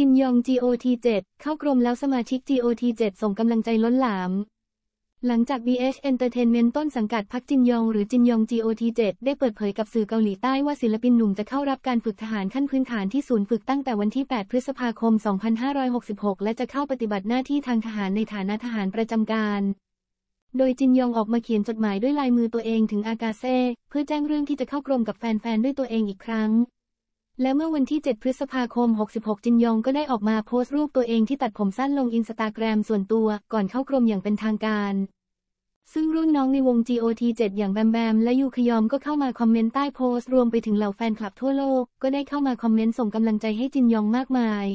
จินยอง GOT7 เข้ากรมแล้วสมาชิก GOT7 ส่งกำลังใจล้นหลาม หลังจาก BH Entertainment ต้นสังกัดพักจินยอง หรือจินยอง GOT7 ได้เปิดเผยกับสื่อเกาหลีใต้ว่าศิลปินหนุ่มจะเข้ารับการฝึกทหารขั้นพื้นฐานที่ศูนย์ฝึกตั้งแต่วันที่ 8 พฤษภาคม 2566 และจะเข้าปฏิบัติหน้าที่ทางทหารในฐานะทหารประจำการ โดยจินยองออกมาเขียนจดหมายด้วยลายมือตัวเองถึงอากาเซ่เพื่อแจ้งเรื่องที่จะเข้ากรมกับแฟนๆ ด้วยตัวเองอีกครั้งและเมื่อวันที่ 7 พฤษภาคม 66 จินยองก็ได้ออกมาโพสต์รูปตัวเองที่ตัดผมสั้นลงอินสตาแกรมส่วนตัวก่อนเข้ากรมอย่างเป็นทางการ ซึ่งรุ่นน้องในวง GOT7 อย่างแบมแบมและยูคยอม ก็เข้ามาคอมเมนต์ใต้โพสต์รวมไปถึงเหล่าแฟนคลับทั่วโลก ก็ได้เข้ามาคอมเมนต์ส่งกำลังใจให้จินยองมากมาย